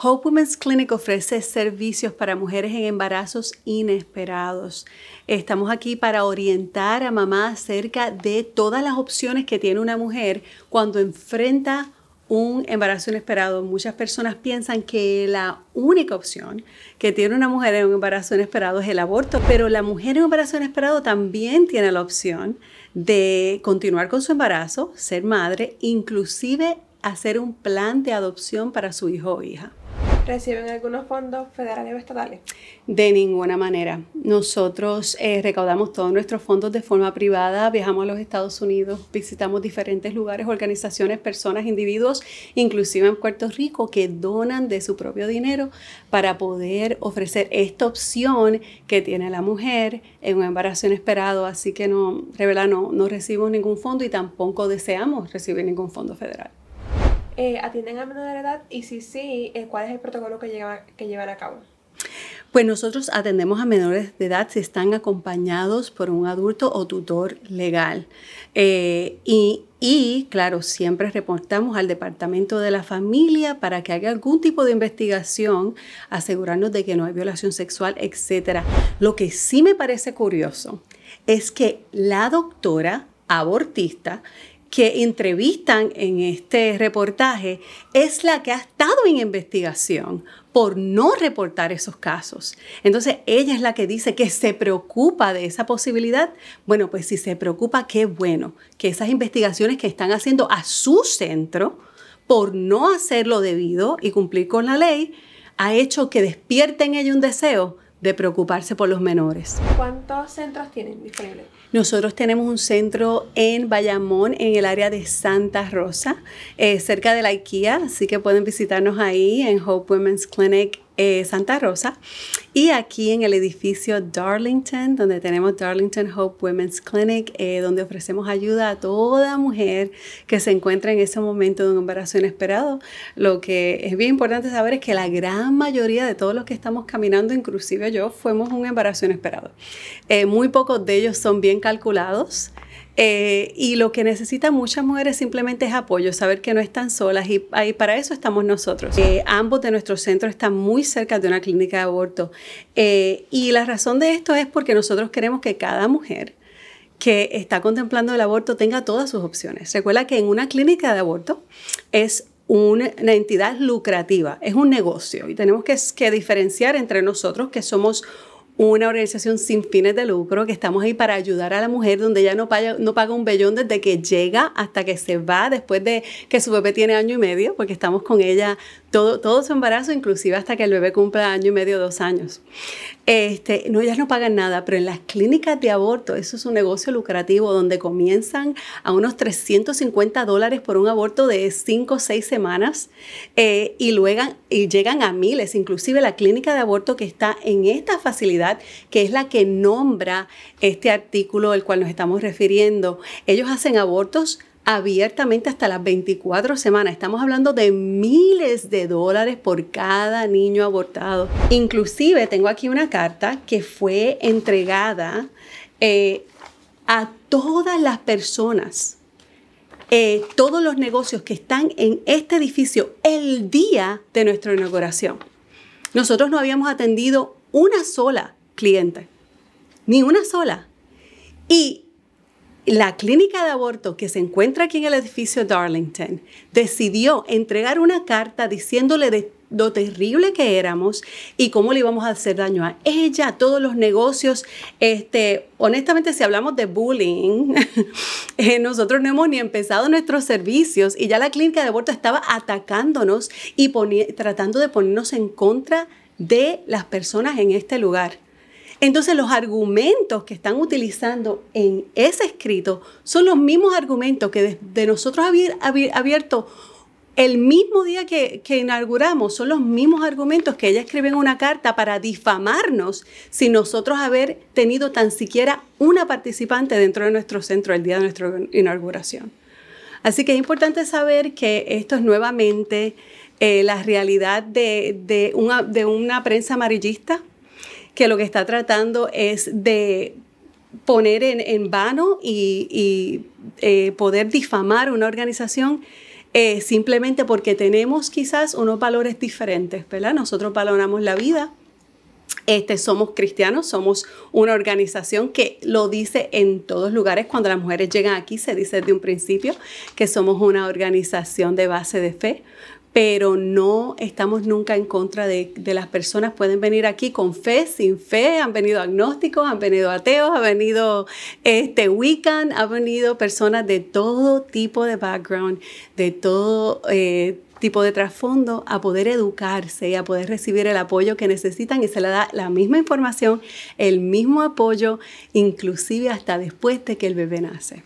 Hope Women's Clinic ofrece servicios para mujeres en embarazos inesperados. Estamos aquí para orientar a mamá acerca de todas las opciones que tiene una mujer cuando enfrenta un embarazo inesperado. Muchas personas piensan que la única opción que tiene una mujer en un embarazo inesperado es el aborto, pero la mujer en un embarazo inesperado también tiene la opción de continuar con su embarazo, ser madre, inclusive hacer un plan de adopción para su hijo o hija. ¿Reciben algunos fondos federales o estatales? De ninguna manera. Nosotros eh, recaudamos todos nuestros fondos de forma privada, viajamos a los Estados Unidos, visitamos diferentes lugares, organizaciones, personas, individuos, inclusive en Puerto Rico, que donan de su propio dinero para poder ofrecer esta opción que tiene la mujer en un embarazo inesperado. Así que no, revela, no recibimos ningún fondo y tampoco deseamos recibir ningún fondo federal. Eh, atienden a menores de edad y si sí, eh, cuál es el protocolo que, llevan a cabo. Pues nosotros atendemos a menores de edad si están acompañados por un adulto o tutor legal. Eh, y, y, claro, siempre reportamos al Departamento de la Familia para que haga algún tipo de investigación, asegurarnos de que no hay violación sexual, etc. Lo que sí me parece curioso es que la doctora abortista que entrevistan en este reportaje es la que ha estado en investigación por no reportar esos casos. Entonces, ella es la que dice que se preocupa de esa posibilidad. Bueno, pues si se preocupa, qué bueno que esas investigaciones que están haciendo a su centro por no hacer lo debido y cumplir con la ley, ha hecho que despierte en ella un deseo de preocuparse por los menores. ¿Cuántos centros tienen disponibles? Nosotros tenemos un centro en Bayamón, en el área de Santa Rosa, eh, cerca de la IKEA, así que pueden visitarnos ahí en Hope Women's Clinic eh, Santa Rosa y aquí en el edificio Darlington, donde tenemos Darlington Hope Women's Clinic, eh, donde ofrecemos ayuda a toda mujer que se encuentra en ese momento de un embarazo inesperado. Lo que es bien importante saber es que la gran mayoría de todos los que estamos caminando, inclusive yo, fuimos un embarazo inesperado. Eh, muy pocos de ellos son bien calculados. Eh, y lo que necesitan muchas mujeres simplemente es apoyo, saber que no están solas y, ah, para eso estamos nosotros. Eh, ambos de nuestros centros están muy cerca de una clínica de aborto. Eh, y la razón de esto es porque nosotros queremos que cada mujer que está contemplando el aborto tenga todas sus opciones. Recuerda que en una clínica de aborto es una, entidad lucrativa, es un negocio y tenemos que, que diferenciar entre nosotros que somos una organización sin fines de lucro que estamos ahí para ayudar a la mujer donde ella no paga, no paga un vellón desde que llega hasta que se va después de que su bebé tiene año y medio, porque estamos con ella todo, su embarazo, inclusive hasta que el bebé cumpla año y medio, dos años. Este, no, ellas no pagan nada, pero en las clínicas de aborto, eso es un negocio lucrativo donde comienzan a unos 350 dólares por un aborto de cinco o seis semanas eh, y y llegan a miles, inclusive la clínica de aborto que está en esta facilidad, que es la que nombra este artículo al cual nos estamos refiriendo, ellos hacen abortos abiertamente hasta las 24 semanas. Estamos hablando de miles de dólares por cada niño abortado. Inclusive tengo aquí una carta que fue entregada eh, a todas las personas eh, todos los negocios que están en este edificio el día de nuestra inauguración. Nosotros no habíamos atendido una sola cliente, ni una sola. Y la clínica de aborto que se encuentra aquí en el edificio Darlington decidió entregar una carta diciéndole de lo terrible que éramos y cómo le íbamos a hacer daño a ella, a todos los negocios. Este, honestamente, si hablamos de bullying, eh, nosotros no hemos ni empezado nuestros servicios y ya la clínica de aborto estaba atacándonos y tratando de ponernos en contra de las personas en este lugar. Entonces los argumentos que están utilizando en ese escrito son los mismos argumentos que de, nosotros nosotros abierto el mismo día que, inauguramos, son los mismos argumentos que ella escribe en una carta para difamarnos sin nosotros haber tenido tan siquiera una participante dentro de nuestro centro el día de nuestra inauguración. Así que es importante saber que esto es nuevamente eh, la realidad de una prensa amarillista, que lo que está tratando es de poner en, vano y, eh, poder difamar una organización eh, simplemente porque tenemos quizás unos valores diferentes, ¿verdad? Nosotros valoramos la vida, este, somos cristianos, somos una organización que lo dice en todos lugares. Cuando las mujeres llegan aquí, se dice desde un principio que somos una organización de base de fe pero no estamos nunca en contra de, las personas. Pueden venir aquí con fe, sin fe, han venido agnósticos, han venido ateos, han venido este, Wiccan, han venido personas de todo tipo de background, de todo eh, tipo de trasfondo, a poder educarse y a poder recibir el apoyo que necesitan y se le da la misma información, el mismo apoyo, inclusive hasta después de que el bebé nace.